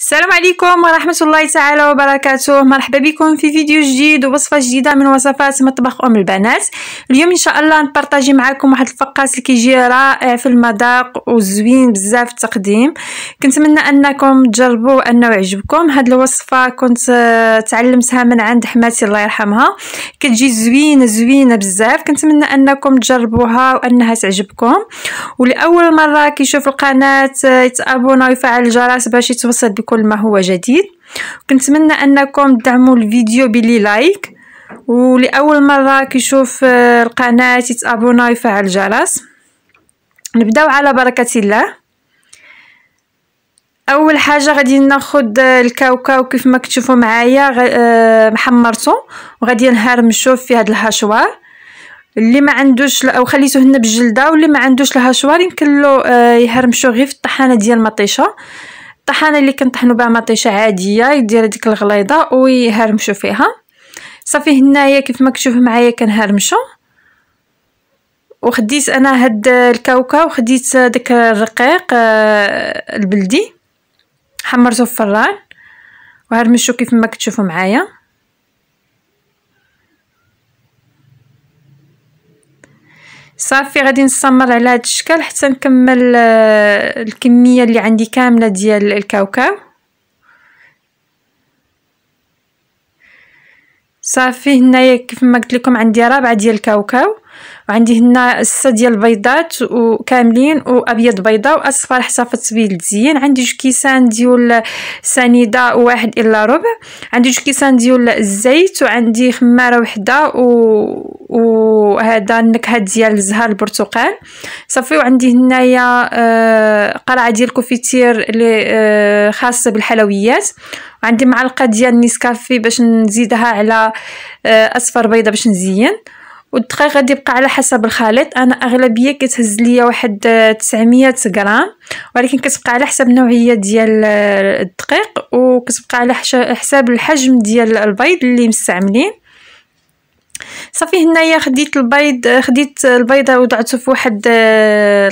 السلام عليكم ورحمة الله تعالى وبركاته مرحبا بكم في فيديو جديد ووصفة جديدة من وصفات مطبخ أم البنات اليوم إن شاء الله نبارطاجي معكم واحد الفقاس اللي كيجي رائع في المذاق وزوين بزاف التقديم كنتمنى أنكم تجربوا وأنه يعجبكم هاد الوصفة كنت آه، تعلمتها من عند حماتي الله يرحمها كتجي زوينة زوينة بزاف كنتمنى أنكم تجربوها وأنها تعجبكم ولأول مرة كيشوف القناة آه، يتابونا ويفعل الجرس باش يتوصل بكم كل ما هو جديد كنتمنى انكم تدعموا الفيديو بلي لايك ولاول مره كيشوف آه، القناه يتابونا ويفعل الجرس نبداو على بركه الله اول حاجه غادي ناخذ آه، الكاوكاو كيف ما كتشوفوا معايا آه، محمرته وغادي نهرمشو في هذا الهشوار اللي ما عندوش او خليتوه هنا بالجلده واللي ما عندوش الهشوار يمكن له يهرمشو غير في الطحانه ديال المطيشه الطحانه اللي كنطحنوا بها مطيشه عاديه يدير هذيك الغليظه ويهرمشوا فيها صافي هنايا كيف ما كتشوف معايا كنهرمشو وخديت انا هاد الكاوكا وخديت داك الرقيق آه، البلدي حمرته في الفران وهرمشوا كيف ما كتشوفوا معايا صافي غادي نستمر على هذا الشكل حتى نكمل آه، الكميه اللي عندي كامله ديال الكاوكاو صافي هنايا كيف ما قلت لكم عندي ربعه ديال الكاوكاو وعندي هنا سته ديال البيضات وكاملين وابيض بيضه واصفر حتى في التبيل الزين عندي جوج كيسان ديال سنيده واحد الا ربع عندي جوج كيسان ديال الزيت وعندي خماره وحده و... وهذا النكهه ديال الزهر البرتقال صافي وعندي هنايا آه، قرعه ديال الكوفيتير اللي آه، خاصه بالحلويات عندي معلقه ديال النسكافيه باش نزيدها على آه، اصفر بيضه باش نزين والدقيق غادي يبقى على حسب الخليط انا اغلبيه كتهز ليا واحد 900 آه، غرام ولكن كتبقى على حسب النوعيه ديال آه، الدقيق وكتبقى على حساب الحجم ديال البيض اللي مستعملين صافي هنايا خديت البيض آه، خديت البيضه وضعته في واحد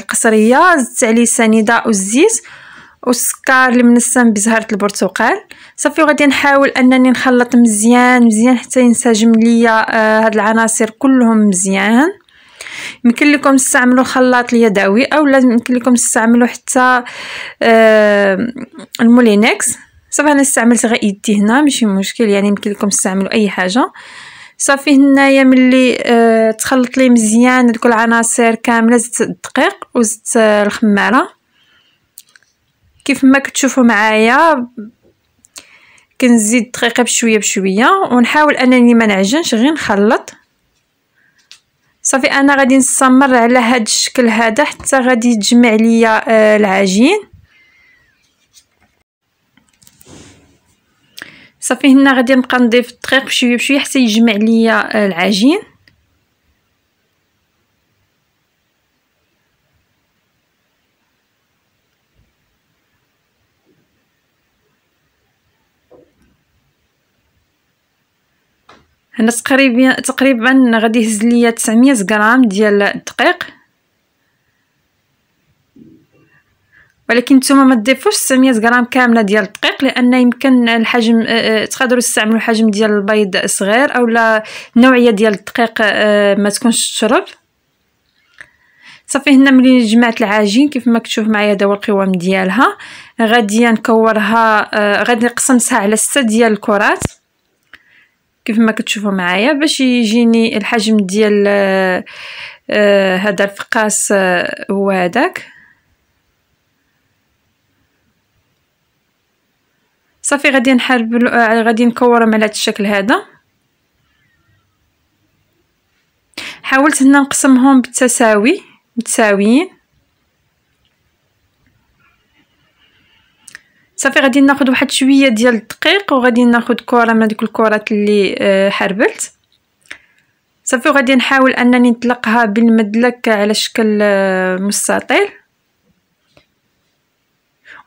القصريه زدت عليه سنيده والزيت والسكر اللي منسم بزهره البرتقال صافي وغادي نحاول انني نخلط مزيان مزيان حتى ينسجم ليا آه هاد العناصر كلهم مزيان يمكن لكم تستعملوا الخلاط اليدوي لازم يمكن لكم تستعملوا حتى آه المولينكس صافي انا استعملت غير يدي هنا ماشي مشكل يعني يمكن لكم تستعملوا اي حاجه صافي هنايا ملي آه تخلط لي مزيان هذوك العناصر كامله زدت الدقيق وزدت آه، الخماره كيف ما كتشوفوا معايا كنزيد الدقيقه بشويه بشويه ونحاول انني ما نعجنش غير نخلط صافي انا غادي نستمر على هذا الشكل هذا حتى غادي يتجمع ليا آه، العجين صافي هنا غادي نبقى نضيف الدقيق بشويه بشويه حتى يجمع ليا آه، العجين هنا تقريبا تقريبا غادي يهز ليا 900 غرام ديال الدقيق ولكن نتوما ما تضيفوش 900 غرام كامله ديال الدقيق لان يمكن الحجم آه، آه، تقدروا تستعملوا حجم ديال البيض صغير اولا نوعيه ديال الدقيق آه، ما تكونش تشرب صافي هنا ملي جمعت العجين كيف ما كتشوف معايا هذا هو القوام ديالها غادي نكورها غادي نقسمها على 6 ديال الكرات كيف ما كتشوفوا معايا باش يجيني الحجم ديال آه، هذا الفقاس آه، هو هذاك صافي غادي نحارب آه، غادي نكور على هذا الشكل هذا حاولت هنا نقسمهم بالتساوي متساويين صافي غادي ناخذ واحد شويه ديال الدقيق وغادي ناخذ كره من هذيك الكرات اللي آه، حربلت صافي وغادي نحاول انني نطلقها بالمدلك على شكل آه، مستطيل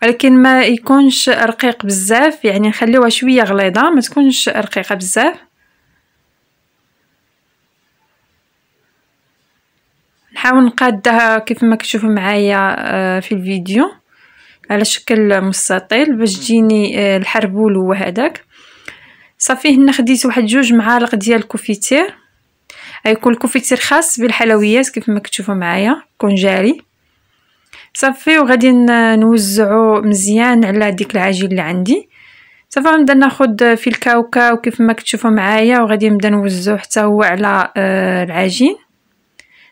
ولكن ما يكونش رقيق بزاف يعني نخليوها شويه غليظه ما تكونش رقيقه بزاف نحاول نقادها كيف ما كتشوفوا معايا آه، في الفيديو على شكل مستطيل باش تجيني آه، الحربول هو هذاك صافي هنا خديت واحد جوج معالق ديال الكوفيتير غيكون الكوفيتير خاص بالحلويات كيف ما كتشوفوا معايا يكون جاري صافي وغادي نوزعو مزيان على ديك العجين اللي عندي صافي غنبدا ناخد في الكاوكاو كيف ما كتشوفوا معايا وغادي نبدا نوزعو حتى هو على آه، العجين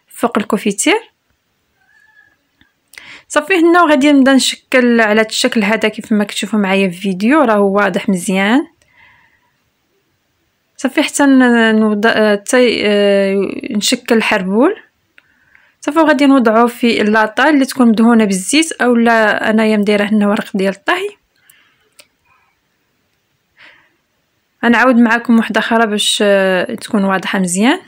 فوق الكوفيتير صافي هنا وغادي نبدا نشكل على الشكل هذا كيف ما كتشوفوا معايا في الفيديو راه واضح مزيان صافي حتى نوضع آه، حتى آه، نشكل الحربول صافي غادي نوضعو في اللاطه اللي تكون مدهونه بالزيت اولا انايا مديره هنا ورق ديال الطهي غنعاود معكم وحده اخرى باش آه، تكون واضحه مزيان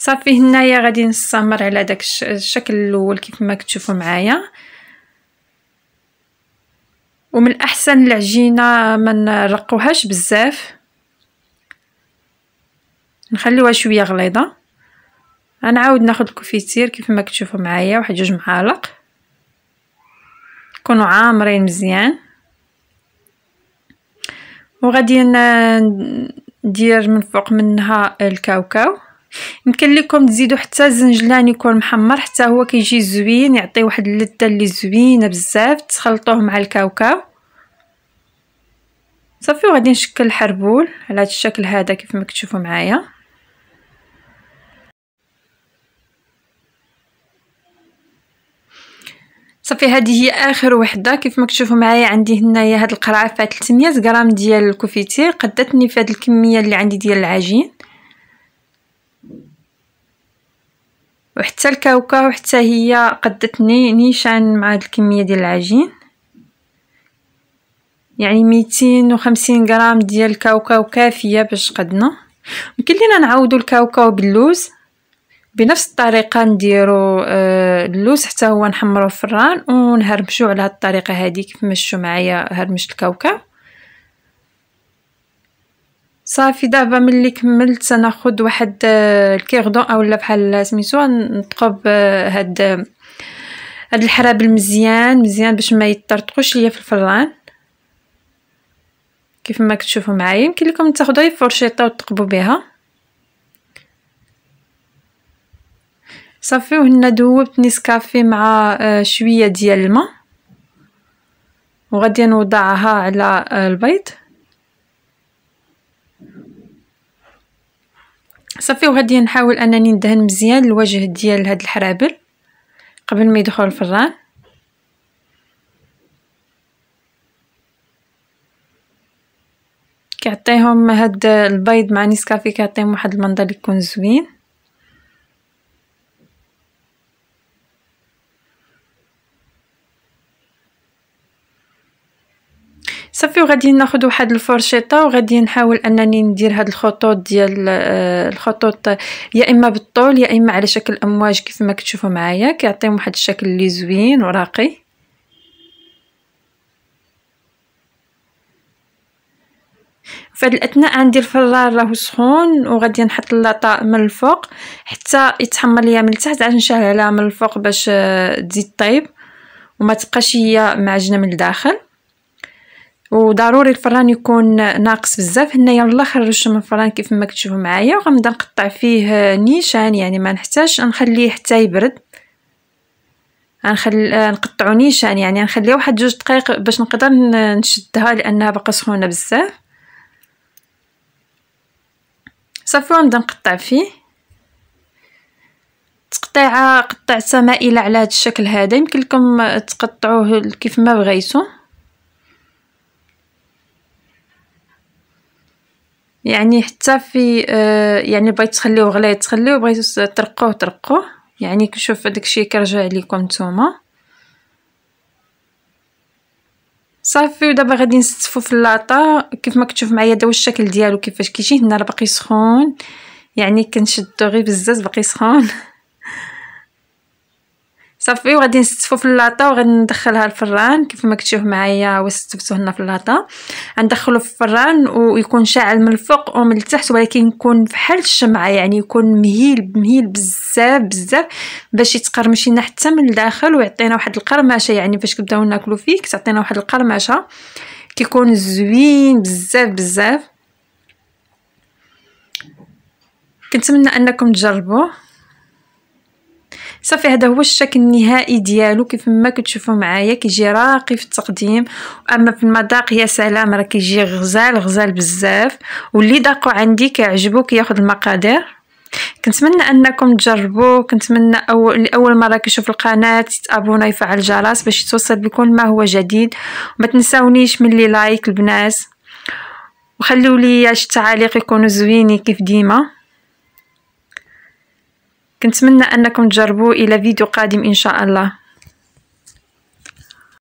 صافي هنايا غادي نستمر على داك الشكل الاول كيف ما كتشوفوا معايا ومن الاحسن العجينه ما نرقوهاش بزاف نخليوها شويه غليظه غنعاود ناخذ الكوفيتير كيف ما كتشوفوا معايا واحد جوج معالق يكونوا عامرين مزيان وغادي ندير من فوق منها الكاوكاو يمكن لكم تزيدوا حتى الزنجلان يكون محمر حتى هو كيجي زوين يعطي واحد اللذه اللي زوينه بزاف تخلطوه مع الكاوكاو صافي وغادي نشكل الحربول على هذا الشكل هذا كيف ما كتشوفوا معايا صافي هذه هي اخر وحده كيف ما كتشوفوا معايا عندي هنايا هاد القرعه فيها 300 غرام ديال الكوفيتير قدتني في هاد الكميه اللي عندي ديال العجين وحتى الكاوكاو وحتى هي قدتني نيشان مع هاد الكميه ديال العجين يعني ميتين وخمسين غرام ديال الكاوكاو كافيه باش قدنا يمكن لينا نعوضو الكاوكاو باللوز بنفس الطريقه نديرو آه، اللوز حتى هو نحمرو في الران ونهرمشو على هاد الطريقه هادي كيف مشيتو معايا هرمشت الكاوكاو صافي دابا ملي كملت ناخذ واحد آه، الكيردون اولا بحال سميتو نطقب آه، هاد هاد الحراب المزيان مزيان باش ما يطرطقوش ليا في الفران كيف ما كتشوفوا معايا يمكن لكم تاخذوا غير فرشيطه وتقبوا بها صافي وهنا دوبت نسكافي مع آه، شويه ديال الماء وغادي نوضعها على البيض صافي وغادي نحاول انني ندهن مزيان الوجه ديال هاد الحرابل قبل ما يدخل الفران كيعطيهم هاد البيض مع نسكافيه كيعطيهم واحد المنظر يكون زوين صافي وغادي ناخذ واحد الفرشيطه وغادي نحاول انني ندير هاد الخطوط ديال آه، الخطوط يا اما بالطول يا اما على شكل امواج كيف ما كتشوفوا معايا كيعطيهم واحد الشكل اللي زوين وراقي في هاد الاثناء عندي الفرار راهو سخون وغادي نحط اللاطا من الفوق حتى يتحمر ليا من التحت عاد نشعل عليها من الفوق باش آه، تزيد طيب وما تبقاش هي معجنه من الداخل وضروري الفران يكون ناقص بزاف هنايا يلا رشه من الفران كيف ما كتشوفوا معايا وغنبدا نقطع فيه نيشان يعني ما نحتاج نخليه حتى يبرد غنخل نقطعو نيشان يعني نخليه واحد جوج دقائق باش نقدر نشدها لانها باقا سخونه بزاف صافي غنبدا نقطع فيه تقطيعه قطعتها مائله على هذا الشكل هذا يمكن لكم تقطعوه كيف ما بغيتو يعني حتى في آه، يعني بغيت تخليوه غلا تخليوه بغيتو ترقوه ترقوه يعني كنشوف داكشي كيرجع ليكم نتوما صافي ودابا غادي نستفو في اللاطه كيف ما كتشوف معايا دا الشكل ديالو كيفاش كيجي هنا راه باقي سخون يعني كنشدو غير بزاف باقي سخون صافي وغادي نستفو في اللاطه وغادي ندخلها الفران كيف ما كتشوف معايا وستفتو هنا في اللاطه غندخلو في الفران ويكون شاعل من الفوق ومن التحت ولكن يكون بحال الشمعه يعني يكون مهيل مهيل بزاف بزاف باش يتقرمش لنا حتى من الداخل ويعطينا واحد القرمشه يعني باش كنبداو ناكلو فيه كتعطينا واحد القرمشه كيكون زوين بزاف بزاف كنتمنى انكم تجربوه صافي هذا هو الشكل النهائي ديالو كيف ما كتشوفوا معايا كيجي راقي في التقديم اما في المذاق يا سلام راه كيجي غزال غزال بزاف واللي داقو عندي كيعجبو كياخذ المقادير كنتمنى انكم تجربوه كنتمنى أو... اول مره كيشوف القناه تابونا يفعل الجرس باش يتوصل بكل ما هو جديد وما تنساونيش من لي لايك البنات وخلوا لي التعاليق يكونوا زوينين كيف ديما كنتمنى انكم تجربوا الى فيديو قادم ان شاء الله